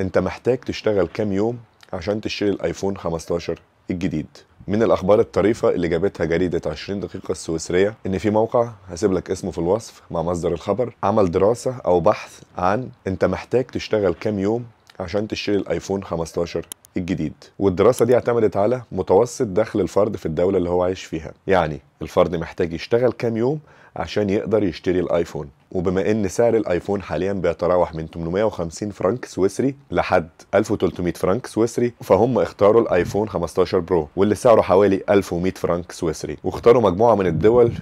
انت محتاج تشتغل كام يوم عشان تشتري الايفون 15 الجديد من الاخبار الطريفه اللي جابتها جريده 20 دقيقه السويسريه ان في موقع هسيب لك اسمه في الوصف مع مصدر الخبر عمل دراسه او بحث عن انت محتاج تشتغل كام يوم عشان تشتري الايفون 15 الجديد والدراسه دي اعتمدت على متوسط دخل الفرد في الدوله اللي هو عايش فيها يعني الفرد محتاج يشتغل كام يوم عشان يقدر يشتري الايفون وبما ان سعر الايفون حاليا بيتراوح من 850 فرنك سويسري لحد 1300 فرنك سويسري فهم اختاروا الايفون 15 برو واللي سعره حوالي 1100 فرنك سويسري واختاروا مجموعه من الدول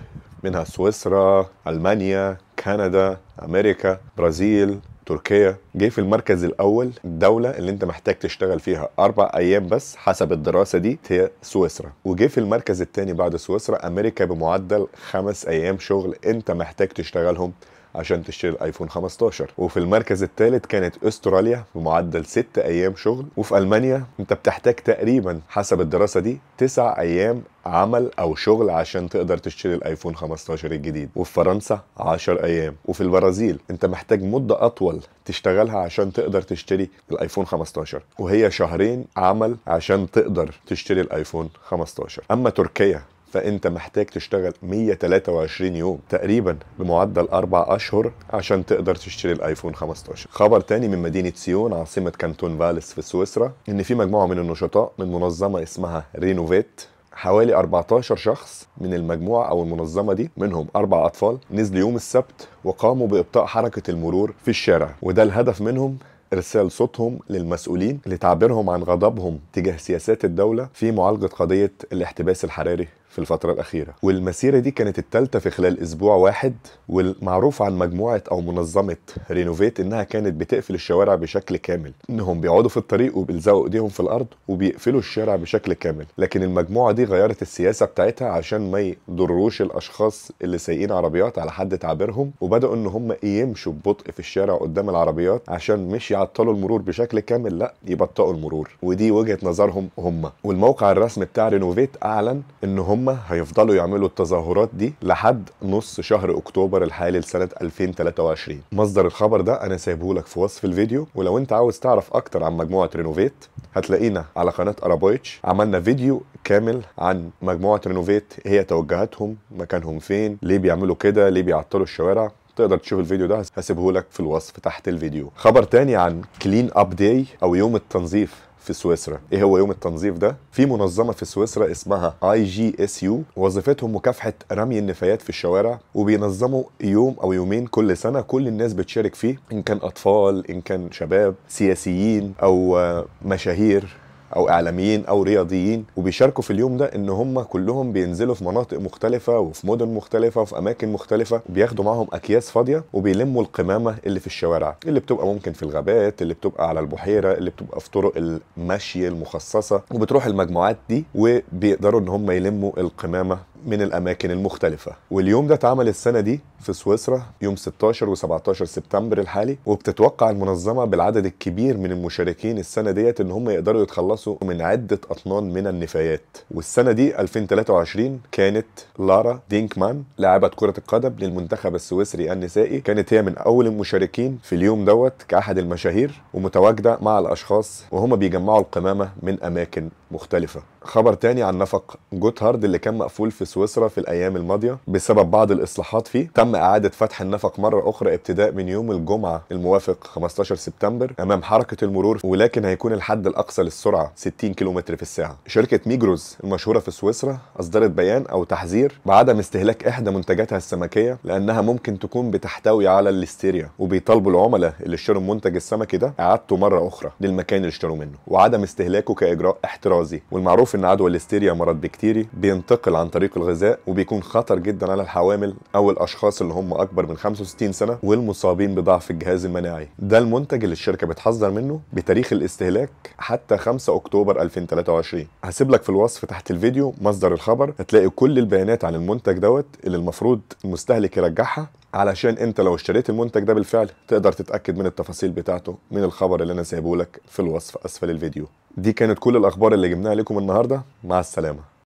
منها سويسرا المانيا كندا امريكا برازيل تركيا جه في المركز الاول الدوله اللي انت محتاج تشتغل فيها اربع ايام بس حسب الدراسه دي هي سويسرا وجه في المركز الثاني بعد سويسرا امريكا بمعدل خمس ايام شغل انت محتاج تشتغلهم عشان تشتري الايفون 15 وفي المركز الثالث كانت استراليا بمعدل 6 ايام شغل وفي المانيا انت بتحتاج تقريبا حسب الدراسه دي 9 ايام عمل او شغل عشان تقدر تشتري الايفون 15 الجديد وفي فرنسا 10 ايام وفي البرازيل انت محتاج مده اطول تشتغلها عشان تقدر تشتري الايفون 15 وهي شهرين عمل عشان تقدر تشتري الايفون 15 اما تركيا فانت محتاج تشتغل 123 يوم تقريبا بمعدل اربع اشهر عشان تقدر تشتري الايفون 15 خبر تاني من مدينه سيون عاصمه كانتون فاليس في سويسرا ان في مجموعه من النشطاء من منظمه اسمها رينوفيت حوالي 14 شخص من المجموعة أو المنظمة دي منهم أربع أطفال نزلوا يوم السبت وقاموا بإبطاء حركة المرور في الشارع وده الهدف منهم ارسال صوتهم للمسؤولين لتعبيرهم عن غضبهم تجاه سياسات الدوله في معالجه قضيه الاحتباس الحراري في الفترة الأخيرة والمسيرة دي كانت التالتة في خلال أسبوع واحد والمعروف عن مجموعة أو منظمة رينوفيت إنها كانت بتقفل الشوارع بشكل كامل إنهم بيقعدوا في الطريق وبيلزقوا إيديهم في الأرض وبيقفلوا الشارع بشكل كامل لكن المجموعة دي غيرت السياسة بتاعتها عشان ما يضروش الأشخاص اللي سايقين عربيات على حد تعبيرهم وبدأوا إن هم يمشوا ببطء في الشارع قدام العربيات عشان مش يعطلوا المرور بشكل كامل لا يبطئوا المرور ودي وجهة نظرهم هم والموقع الرسمي بتاع رينوفيت أعلن إن هم هيفضلوا يعملوا التظاهرات دي لحد نص شهر اكتوبر الحالي لسنه 2023 مصدر الخبر ده انا سايبه لك في وصف الفيديو ولو انت عاوز تعرف اكتر عن مجموعه رينوفيت هتلاقينا على قناه ارابايتش عملنا فيديو كامل عن مجموعه رينوفيت هي توجهاتهم مكانهم فين ليه بيعملوا كده ليه بيعطلوا الشوارع تقدر تشوف الفيديو ده هسيبه لك في الوصف تحت الفيديو خبر تاني عن كلين اب داي او يوم التنظيف في سويسرا ايه هو يوم التنظيف ده في منظمه في سويسرا اسمها اي جي اس يو وظيفتهم مكافحه رمي النفايات في الشوارع وبينظموا يوم او يومين كل سنه كل الناس بتشارك فيه ان كان اطفال ان كان شباب سياسيين او آه، مشاهير او اعلاميين او رياضيين وبيشاركوا في اليوم ده ان هم كلهم بينزلوا في مناطق مختلفه وفي مدن مختلفه وفي اماكن مختلفه بياخدوا معاهم اكياس فاضيه وبيلموا القمامه اللي في الشوارع اللي بتبقى ممكن في الغابات اللي بتبقى على البحيره اللي بتبقى في طرق المشي المخصصه وبتروح المجموعات دي وبيقدروا ان هم يلموا القمامه من الاماكن المختلفه واليوم ده اتعمل السنه دي في سويسرا يوم 16 و17 سبتمبر الحالي وبتتوقع المنظمه بالعدد الكبير من المشاركين السنه ديت ان هم يقدروا يتخلصوا من عده اطنان من النفايات والسنه دي 2023 كانت لارا دينكمان لاعبه كره القدم للمنتخب السويسري النسائي كانت هي من اول المشاركين في اليوم دوت كاحد المشاهير ومتواجده مع الاشخاص وهم بيجمعوا القمامه من اماكن مختلفة خبر تاني عن نفق جوتهارد اللي كان مقفول في سويسرا في الأيام الماضية بسبب بعض الإصلاحات فيه تم إعادة فتح النفق مرة أخرى ابتداء من يوم الجمعة الموافق 15 سبتمبر أمام حركة المرور ولكن هيكون الحد الأقصى للسرعة 60 كم في الساعة شركة ميجروز المشهورة في سويسرا أصدرت بيان أو تحذير بعدم استهلاك إحدى منتجاتها السمكية لأنها ممكن تكون بتحتوي على الليستيريا وبيطالبوا العملاء اللي اشتروا المنتج السمكي ده إعادته مرة أخرى للمكان اللي اشتروا منه وعدم استهلاكه كإجراء احترام الإفرازي والمعروف إن عدوى الاستيريا مرض بكتيري بينتقل عن طريق الغذاء وبيكون خطر جدا على الحوامل أو الأشخاص اللي هم أكبر من 65 سنة والمصابين بضعف الجهاز المناعي ده المنتج اللي الشركة بتحذر منه بتاريخ الاستهلاك حتى 5 أكتوبر 2023 هسيب لك في الوصف تحت الفيديو مصدر الخبر هتلاقي كل البيانات عن المنتج دوت اللي المفروض المستهلك يرجعها علشان انت لو اشتريت المنتج ده بالفعل تقدر تتاكد من التفاصيل بتاعته من الخبر اللي انا سايبه لك في الوصف اسفل الفيديو دي كانت كل الاخبار اللي جبناها لكم النهارده مع السلامه